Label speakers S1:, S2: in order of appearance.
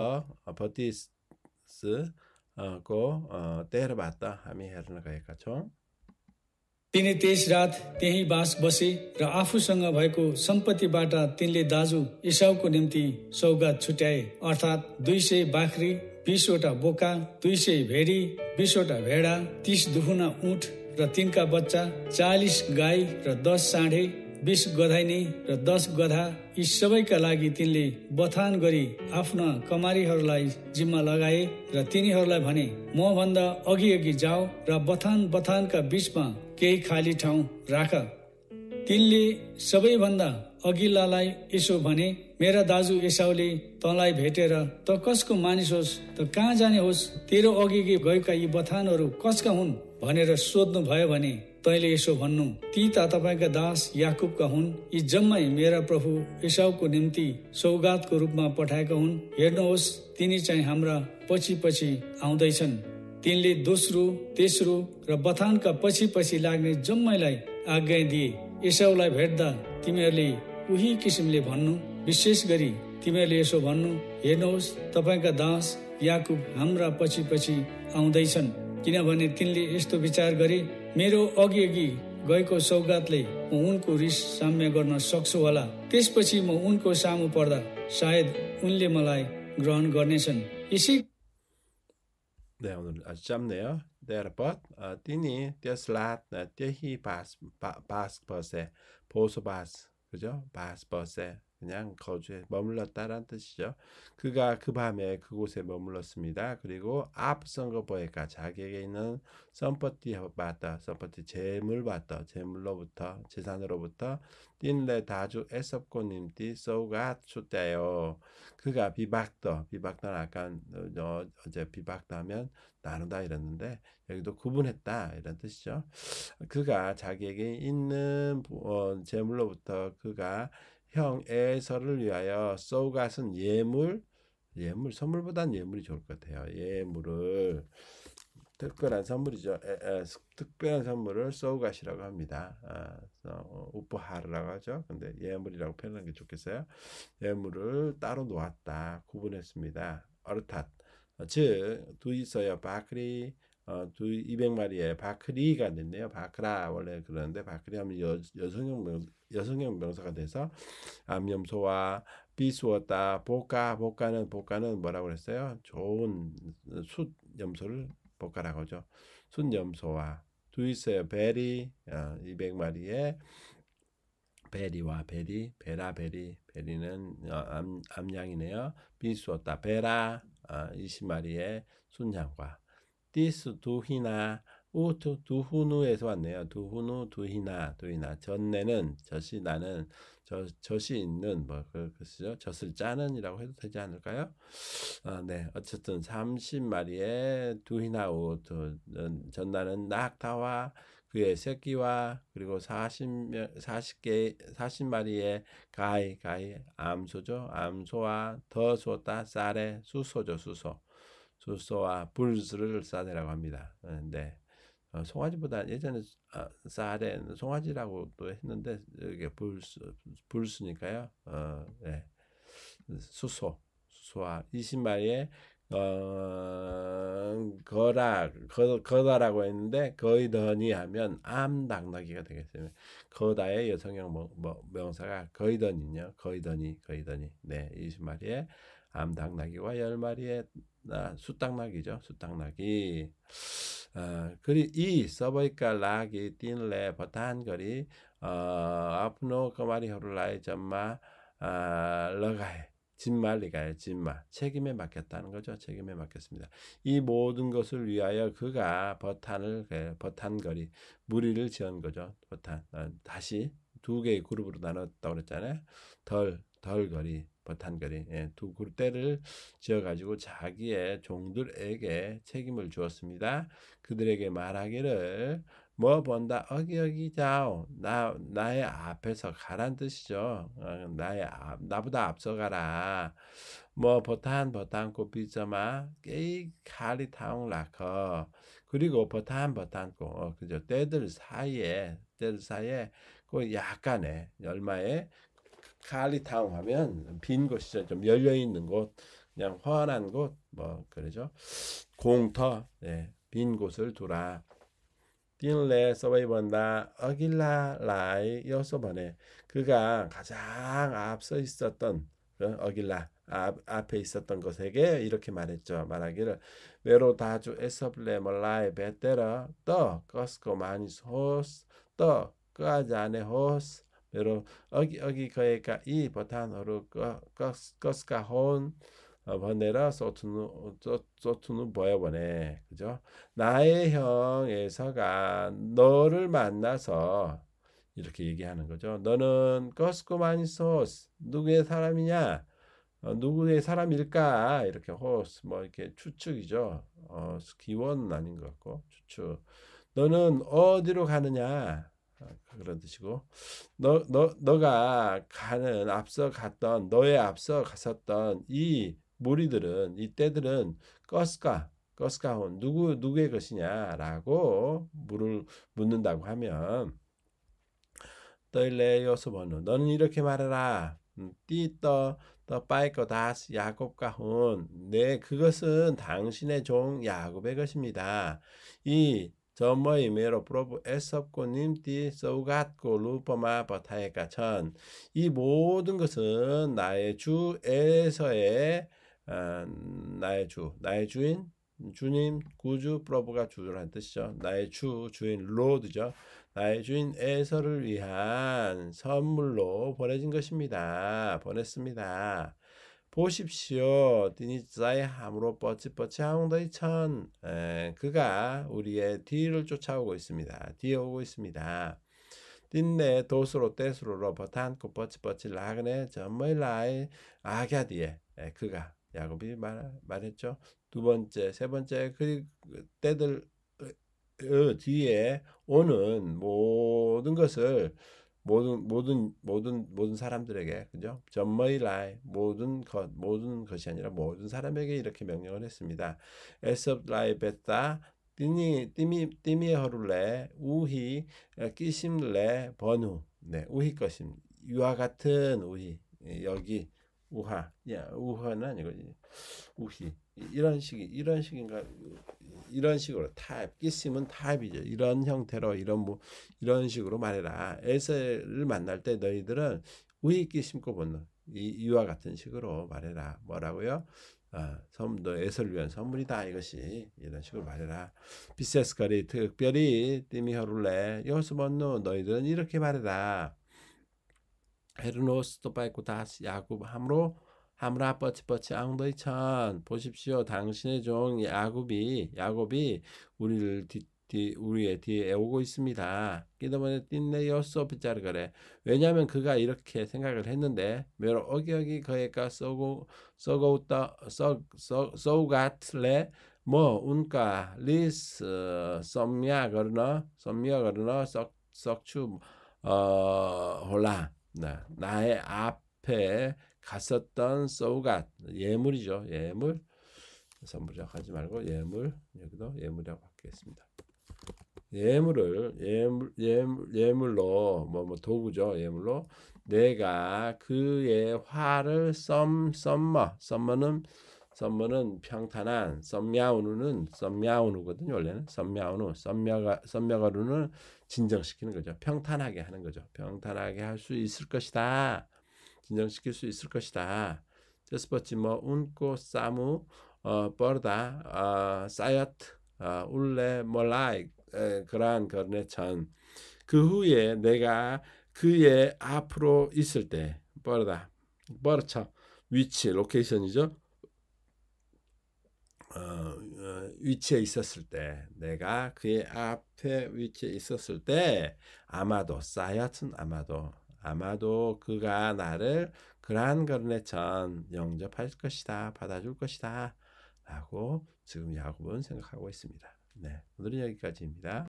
S1: पच्चिसको तेह्र हामी हेर्न
S2: गएका छौँ तिनी त्यस रात त्यही बास बसे र आफूसँग भएको सम्पत्तिबाट तिनले दाजु इसाउको निम्ति सौगात छुट्याए अर्थात् दुई सय बाख्री बिसवटा बोका दुई सय भेडी बिसवटा भेडा तिस दुहुना उठ र तिनका बच्चा चालिस गाई र दस साँढे बिस गधाइनी र दस गधा यी सबैका लागि तिनले बथान गरी आफ्ना कमारीहरूलाई जिम्मा लगाए र तिनीहरूलाई भने म भन्दा अघि अघि जाऊ र बथान बथानका बिचमा केही खाली ठाउँ राख तिनले सबैभन्दा अघिल्लालाई यसो भने मेरा दाजु यसाउले तँलाई भेटेर त कसको मानिस होस् त कहाँ जाने होस् तेरो अघि गएका यी बथानहरू कसका हुन् भनेर सोध्नु भयो भने तैले यसो भन्नु ती त तपाईँका दास याकुबका हुन् यी जम्मै मेरा प्रभु इसाउको निम्ति सौगातको रूपमा पठाएका हुन् हेर्नुहोस् तिनी चाहिँ हाम्रा पछि पछि आउँदैछन् तिनले दोस्रो तेस्रो र बथानका पछि पछि लाग्ने जम्मैलाई आज्ञा दिए एसाउलाई भेट्दा तिमीहरूले उही किसिमले भन्नु विशेष गरी तिमीहरूले यसो भन्नु हेर्नुहोस् तपाईँका दास याकुब हाम्रा पछि पछि आउँदैछन् किनभने तिनले यस्तो विचार गरे मेरो अघि अघि गएको सौगातले म उनको रिस साम्य गर्न सक्छु होला त्यसपछि म उनको सामु पर्दा सायद उनले मलाई ग्रहण गर्नेछन् इसी?
S1: Açamlıyor. Därpåt dini teslat पास pas बास बसे Poso बास, Kıca pas बसे 그냥 거주에 머물렀다라는 뜻이죠. 그가 그 밤에 그곳에 머물렀습니다. 그리고 앞선거보니까 자기에게 있는 썬퍼티 받다, 썬퍼티 재물 받다, 재물로부터 재산으로부터 띵레 다주 에섭고님띠 소가 좋대요 그가 비박더, 비박더는 아까 어제 비박하면 나누다 이랬는데 여기도 구분했다 이런 뜻이죠. 그가 자기에게 있는 어, 재물로부터 그가 형 에서를 위하여 쏘갓은 예물 예물 선물보단 예물이 좋을 것 같아요. 예물을 특별한 선물이죠. 에, 에, 특별한 선물을 쏘갓이라고 합니다. 아, 어, 우퍼하르라고 하죠. 근데 예물이라고 표현하는 게 좋겠어요. 예물을 따로 놓았다. 구분했습니다. 어르탓. 어, 즉, 두 있어요 바크리 어, 두 200마리의 바크리가 됐네요. 바크라 원래 그러는데 바크리 하면 여, 여성형 명사, 여성형 명사가 돼서 암염소와 비수었다 볶아 볶아는 볶아는 뭐라고 그랬어요? 좋은 숯 염소를 볶아라고 하죠. 숯 염소와 두 있어요. 베리 어, 200마리의 베리와 베리 베라 베리 베리는 어, 암, 암양이네요. 비수었다 베라 어, 20마리의 순양과 디스 두히나 우투 두후누에서 왔네요. 두후누 두히나 두히나 전내는 젖이 나는 저, 젖이 있는 뭐 그, 글쓰죠. 젖을 짜는이라고 해도 되지 않을까요? 아, 네 어쨌든 30마리의 두히나 오 두, 전나는 낙타와 그의 새끼와 그리고 4 0 40개 40마리의 가이 가이 암소죠. 암소와 더소다 쌀에 수소죠. 수소. 수소와 불스를 싸대라고 합니다. 그런데 어, 어, 송아지보다 예전에 아, 쌀에 송아지라고도 했는데 이게 불스 불스니까요. 어, 네. 수소 수소와 20마리의 어, 거라 거, 거다라고 했는데 거의더니 하면 암당나귀가 되겠습니 거다의 여성형 뭐, 뭐, 명사가 거의더니요. 거의더니 거의더니 네 20마리의 암당나귀와 열 마리의 아, 수당나귀죠. 수당나귀. 어, 아, 그리 이 서버이까 라기 띵레 버탄거리 어 앞노 그마리 호를라이 점마 아 러가에 진말리가에 진마 책임에 맡겼다는 거죠. 책임에 맡겼습니다. 이 모든 것을 위하여 그가 버탄을 버탄거리 그 무리를 지은 거죠. 버탄 어, 아, 다시 두 개의 그룹으로 나눴다고 그랬잖아요. 덜 덜거리 단거리 예, 두 굴대를 지어 가지고 자기의 종들에게 책임을 주었습니다. 그들에게 말하기를 뭐 본다 어기어기자오 나 나의 앞에서 가란 뜻이죠. 어, 나의 앞, 나보다 앞서가라. 뭐 버탄 버탄 꽃비점아 깨이 가리 타옹 라커 그리고 버탄 버탄 꽃 어, 그죠 떼들 사이에 떼들 사이에 그 약간의 열마의 칼리 타운 하면 빈 곳이죠. 좀 열려 있는 곳, 그냥 환한 곳, 뭐 그러죠. 공터, 예, 빈 곳을 두라. 딘레 서바이번다 어길라 라이 여섯 번에 그가 가장 앞서 있었던 어, 어길라 앞, 앞에 있었던 것에게 이렇게 말했죠. 말하기를 외로 다주 에서블레 몰라의 베테라 떠 거스코 마니 호스 떠끄자네 그 호스 여러 어기 어기 그에가 이 버탄으로 꺼스까 혼 어, 번내라 소투누 소투누 보여 보네 그죠? 나의 형 에서가 너를 만나서 이렇게 얘기하는 거죠. 너는 거스코마니소스 누구의 사람이냐? 어, 누구의 사람일까? 이렇게 호스 뭐 이렇게 추측이죠. 어, 기원 아닌 것 같고 추측. 너는 어디로 가느냐? 그런 뜻이고 너 너 너가 가는 앞서 갔던 너의 앞서 갔었던 이 무리들은 이 때들은 거스가 거스가온 누구 누구의 것이냐라고 물을 묻는다고 하면 떨레요소번노 너는 이렇게 말하라 음, 띠떠 떠빠이거다스 야곱가혼 네 그것은 당신의 종 야곱의 것입니다 이 जम्मै मेरो प्रभु 에섭को निम्ति सौगातको रूपमा पठाएका छन् 이 모든 것은 나의 주 에서의 아, 나의 주, 나의 주인, 주님, 구주, 프로브가 주라는 뜻이죠. 나의 주, 주인, 로드죠. 나의 주인 에서를 위한 선물로 보내진 것입니다. 보냈습니다. 보십시오. 디니자의 함으로 뻐치뻐치하웅더 천. 에, 그가 우리의 뒤를 쫓아오고 있습니다. 뒤에 오고 있습니다. 딘네 도수로 떼수로로 버탄코 뻐치뻐치 라그네 전머라이 아갸디에 에, 그가 야곱이 말, 말했죠. 두 번째, 세 번째 그 때들 어, 뒤에 오는 모든 것을 모든 모든 모든 모든 사람들에게 그죠? 전머이 라이 모든 것 모든 것이 아니라 모든 사람에게 이렇게 명령을 했습니다. 에섭 라이 베타 띠니 띠미 띠미 허룰레 우히 끼심레 번우 네 우히 것임 유아 같은 우히 예, 여기 우하 야 예, 우하는 아니고 우히 이런 식이 이런 식인가 이런 식으로 타입 끼심은 타입이죠. 이런 형태로 이런 뭐 이런 식으로 말해라. 에서를 만날 때 너희들은 우익 끼심고 본론 이, 와 같은 식으로 말해라. 뭐라고요? 아, 선도 애설 위한 선물이다 이것이 이런 식으로 말해라. 비세스거리 특별히 띠미 허룰레 요스번노 너희들은 이렇게 말해라. 헤르노스토파이코다스 야곱 함으로 함라 뻐치뻐치 아, 앙더이찬 보십시오 당신의 종 야곱이 야곱이 우리를 뒤, 뒤 우리의 뒤에 오고 있습니다. 끼더머니 띵네 여수 비자르 그래. 왜냐하면 그가 이렇게 생각을 했는데 매로 어기어기 그에가 써고 써고다 써써가틀레 뭐 운가 리스 썸야 그러나 썸야 그러나 썩 썩추 어 홀라 나 네. 나의 앞 앞에 갔었던 소우갓 예물이죠. 예물 선물이라고 하지 말고 예물 여기도 예물이라고 하겠습니다. 예물을 예물 예물 예물로 뭐뭐 뭐, 도구죠 예물로 내가 그의 화를 썸 썸머 썸머는 썸머는 평탄한 썸야우누는 썸야우누거든요 원래는 썸야우누 썸야가 썸야가루는 진정시키는 거죠 평탄하게 하는 거죠 평탄하게 할 수 있을 것이다 진정시킬 수 있을 것이다. 제스퍼치머 운코 사무 어 버다 어사이트어 울레 몰라이 그러한 거네 전그 후에 내가 그의 앞으로 있을 때 버다 버쳐 위치 로케이션이죠. 어, 어, 위치에 있었을 때 내가 그의 앞에 위치에 있었을 때 아마도 사이어튼 아마도 아마도 그가 나를 그러한 걸네천 영접할 것이다. 받아줄 것이다. 라고 지금 야곱은 생각하고 있습니다. 네. 오늘은 여기까지입니다.